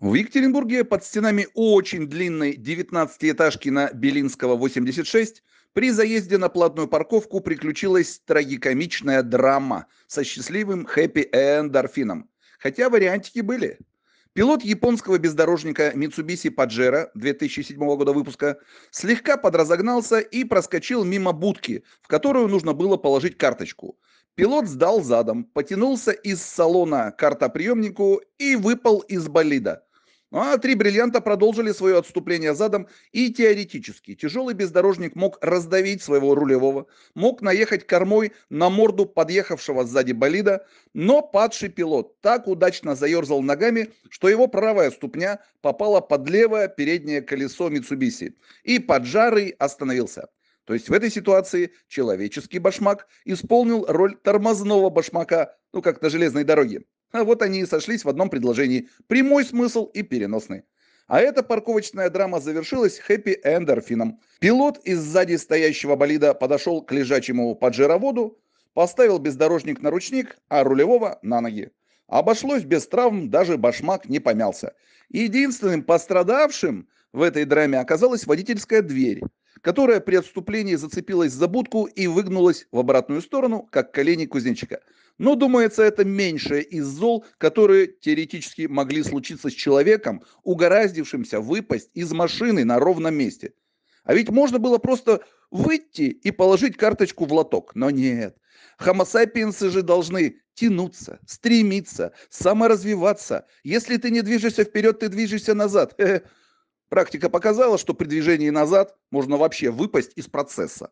В Екатеринбурге под стенами очень длинной 19-этажки на Белинского 86 при заезде на платную парковку приключилась трагикомичная драма со счастливым хэппи-эндорфином. Хотя вариантики были. Пилот японского бездорожника Mitsubishi Pajero 2007 года выпуска слегка подразогнался и проскочил мимо будки, в которую нужно было положить карточку. Пилот сдал задом, потянулся из салона картоприемнику и выпал из болида – а три бриллианта продолжили свое отступление задом, и теоретически тяжелый бездорожник мог раздавить своего рулевого, мог наехать кормой на морду подъехавшего сзади болида, но падший пилот так удачно заерзал ногами, что его правая ступня попала под левое переднее колесо Митсубиси, и поджарый остановился. То есть в этой ситуации человеческий башмак исполнил роль тормозного башмака, ну как на железной дороге. А вот они и сошлись в одном предложении. Прямой смысл и переносный. А эта парковочная драма завершилась хэппи-эндорфином. Пилот из сзади стоящего болида подошел к лежачему поджироводу, поставил бездорожник на ручник, а рулевого на ноги. Обошлось без травм, даже башмак не помялся. Единственным пострадавшим в этой драме оказалась водительская дверь которая при отступлении зацепилась за будку и выгнулась в обратную сторону, как колени кузнечика. Но, думается, это меньшее из зол, которые теоретически могли случиться с человеком, угораздившимся выпасть из машины на ровном месте. А ведь можно было просто выйти и положить карточку в лоток. Но нет. Хомосапиенсы же должны тянуться, стремиться, саморазвиваться. Если ты не движешься вперед, ты движешься назад. Практика показала, что при движении назад можно вообще выпасть из процесса.